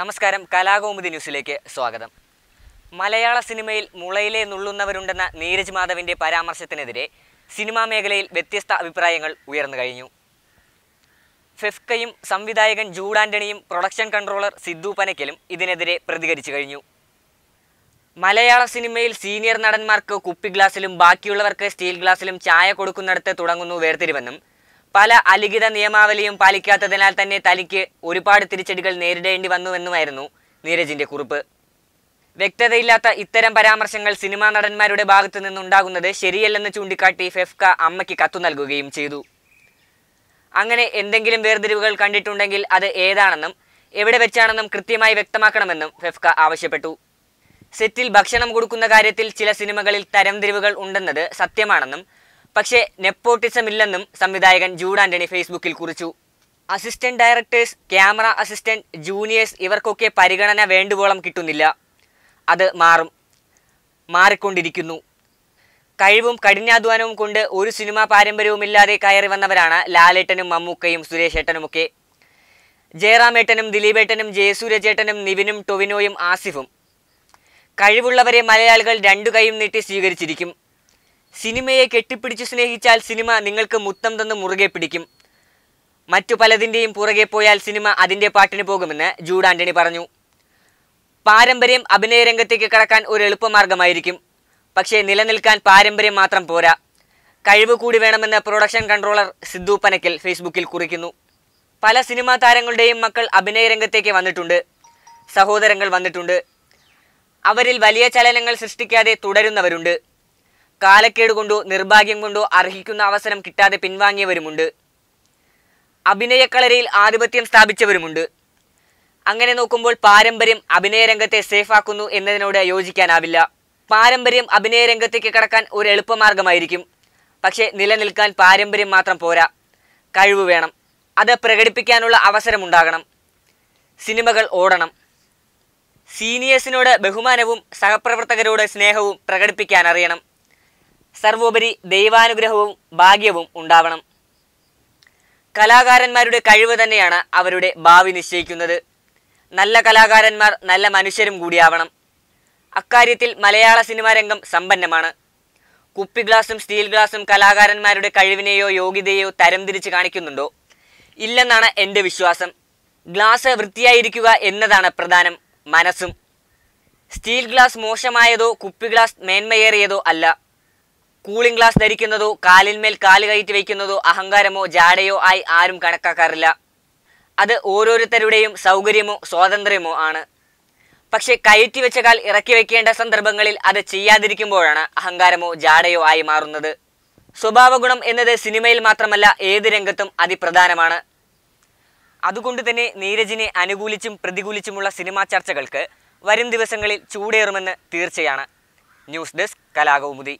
നമസ്കാരം കലാകൗമുദി ന്യൂസിലേക്ക് സ്വാഗതം മലയാള സിനിമയിൽ മുളയിലെ നുള്ളുന്നവരുണ്ടെന്ന നീരജ് മാധവിൻ്റെ പരാമർശത്തിനെതിരെ സിനിമാ മേഖലയിൽ വ്യത്യസ്ത അഭിപ്രായങ്ങൾ ഉയർന്നു കഴിഞ്ഞു ഫെഫ്കയും സംവിധായകൻ ജൂഡ് പ്രൊഡക്ഷൻ കൺട്രോളർ സിദ്ധു പനക്കലും ഇതിനെതിരെ പ്രതികരിച്ചു കഴിഞ്ഞു മലയാള സിനിമയിൽ സീനിയർ നടന്മാർക്ക് കുപ്പി ഗ്ലാസ്സിലും ബാക്കിയുള്ളവർക്ക് സ്റ്റീൽ ഗ്ലാസ്സിലും ചായ കൊടുക്കുന്നിടത്ത് തുടങ്ങുന്നു വേർതിരിവെന്നും പല അലിഖിത നിയമാവലിയും പാലിക്കാത്തതിനാൽ തന്നെ തനിക്ക് ഒരുപാട് തിരിച്ചടികൾ നേരിടേണ്ടി വന്നുവെന്നുമായിരുന്നു നീരജിന്റെ കുറിപ്പ് വ്യക്തതയില്ലാത്ത ഇത്തരം പരാമർശങ്ങൾ സിനിമാ നടന്മാരുടെ ഭാഗത്തു നിന്നുണ്ടാകുന്നത് ശരിയല്ലെന്ന് ചൂണ്ടിക്കാട്ടി ഫെഫ്ക അമ്മയ്ക്ക് കത്തു നൽകുകയും ചെയ്തു അങ്ങനെ എന്തെങ്കിലും വേർതിരിവുകൾ കണ്ടിട്ടുണ്ടെങ്കിൽ അത് ഏതാണെന്നും എവിടെ വെച്ചാണെന്നും കൃത്യമായി വ്യക്തമാക്കണമെന്നും ഫെഫ്ക ആവശ്യപ്പെട്ടു സെറ്റിൽ ഭക്ഷണം കൊടുക്കുന്ന കാര്യത്തിൽ ചില സിനിമകളിൽ തരംതിരിവുകൾ ഉണ്ടെന്നത് സത്യമാണെന്നും പക്ഷേ നെപ്പോട്ടിസം ഇല്ലെന്നും സംവിധായകൻ ജൂഡ് ആന്റണി ഫേസ്ബുക്കിൽ കുറിച്ചു assistant directors camera assistant juniors ഇവർക്കൊക്കെ പരിഗണന വേണ്ടുവോളം കിട്ടുന്നില്ല അത് മാറും മാറിക്കൊണ്ടിരിക്കുന്നു കഴിവും കഠിനാധ്വാനവും കൊണ്ട് ഒരു സിനിമാ പാരമ്പര്യവുമില്ലാതെ കയറി വന്നവരാണ് ലാലേട്ടനും മമ്മൂക്കയും സുരേഷേട്ടനുമൊക്കെ ജയറാമേട്ടനും ദിലീപേട്ടനും ജയസൂര്യചേട്ടനും നിവിനും ടൊവിനോയും ആസിഫും കഴിവുള്ളവരെ മലയാളികൾ രണ്ടു കൈയും നീട്ടി സ്വീകരിച്ചിരിക്കും സിനിമയെ കെട്ടിപ്പിടിച്ചു സ്നേഹിച്ചാൽ സിനിമ നിങ്ങൾക്ക് മുത്തം തന്ന് മുറുകെ പിടിക്കും മറ്റു പലതിൻ്റെയും പുറകെ പോയാൽ സിനിമ അതിൻ്റെ പാട്ടിന് പോകുമെന്ന് ജൂഡ് ആന്റണി പറഞ്ഞു പാരമ്പര്യം അഭിനയരംഗത്തേക്ക് കടക്കാൻ ഒരു എളുപ്പമാർഗമായിരിക്കും പക്ഷേ നിലനിൽക്കാൻ പാരമ്പര്യം മാത്രം പോരാ കഴിവ് കൂടി വേണമെന്ന് പ്രൊഡക്ഷൻ കൺട്രോളർ സിദ്ധു പനക്കൽ ഫേസ്ബുക്കിൽ കുറിക്കുന്നു പല സിനിമാ താരങ്ങളുടെയും മക്കൾ അഭിനയരംഗത്തേക്ക് വന്നിട്ടുണ്ട് സഹോദരങ്ങൾ വന്നിട്ടുണ്ട് അവരിൽ വലിയ ചലനങ്ങൾ സൃഷ്ടിക്കാതെ തുടരുന്നവരുണ്ട് കാലക്കേട് കൊണ്ടോ നിർഭാഗ്യം കൊണ്ടോ അർഹിക്കുന്ന അവസരം കിട്ടാതെ പിൻവാങ്ങിയവരുമുണ്ട് അഭിനയക്കളരയിൽ ആധിപത്യം സ്ഥാപിച്ചവരുമുണ്ട് അങ്ങനെ നോക്കുമ്പോൾ പാരമ്പര്യം അഭിനയരംഗത്തെ സേഫാക്കുന്നു എന്നതിനോട് യോജിക്കാനാവില്ല പാരമ്പര്യം അഭിനയരംഗത്തേക്ക് കടക്കാൻ ഒരു എളുപ്പമാർഗമായിരിക്കും പക്ഷേ നിലനിൽക്കാൻ പാരമ്പര്യം മാത്രം പോരാ കഴിവ് വേണം അത് പ്രകടിപ്പിക്കാനുള്ള അവസരമുണ്ടാകണം സിനിമകൾ ഓടണം സീനിയേഴ്സിനോട് ബഹുമാനവും സഹപ്രവർത്തകരോട് സ്നേഹവും പ്രകടിപ്പിക്കാൻ അറിയണം സർവോപരി ദൈവാനുഗ്രഹവും ഭാഗ്യവും ഉണ്ടാവണം കലാകാരന്മാരുടെ കഴിവ് തന്നെയാണ് അവരുടെ ഭാവി നിശ്ചയിക്കുന്നത് നല്ല കലാകാരന്മാർ നല്ല മനുഷ്യരും കൂടിയാവണം അക്കാര്യത്തിൽ മലയാള സിനിമാ രംഗം സമ്പന്നമാണ് കുപ്പി ഗ്ലാസും സ്റ്റീൽ ഗ്ലാസും കലാകാരന്മാരുടെ കഴിവിനെയോ യോഗ്യതയോ തരംതിരിച്ച് കാണിക്കുന്നുണ്ടോ ഇല്ലെന്നാണ് എൻ്റെ വിശ്വാസം ഗ്ലാസ് വൃത്തിയായിരിക്കുക എന്നതാണ് പ്രധാനം മനസ്സും സ്റ്റീൽ ഗ്ലാസ് മോശമായതോ കുപ്പി ഗ്ലാസ് മേന്മയേറിയതോ അല്ല കൂളിംഗ് ഗ്ലാസ് ധരിക്കുന്നതോ കാലിന്മേൽ കാല് കയറ്റി വയ്ക്കുന്നതോ അഹങ്കാരമോ ജാടയോ ആയി ആരും കണക്കാക്കാറില്ല അത് ഓരോരുത്തരുടെയും സൗകര്യമോ സ്വാതന്ത്ര്യമോ ആണ് പക്ഷെ കയറ്റി വെച്ച കാൽ ഇറക്കി വെക്കേണ്ട സന്ദർഭങ്ങളിൽ അത് ചെയ്യാതിരിക്കുമ്പോഴാണ് അഹങ്കാരമോ ജാടയോ ആയി മാറുന്നത് സ്വഭാവഗുണം എന്നത് സിനിമയിൽ മാത്രമല്ല ഏത് രംഗത്തും അതിപ്രധാനമാണ് അതുകൊണ്ട് തന്നെ നീരജിനെ അനുകൂലിച്ചും പ്രതികൂലിച്ചുമുള്ള സിനിമാ ചർച്ചകൾക്ക് വരും ദിവസങ്ങളിൽ ചൂടേറുമെന്ന് തീർച്ചയാണ് ന്യൂസ് ഡെസ്ക് കലാകൗമുദി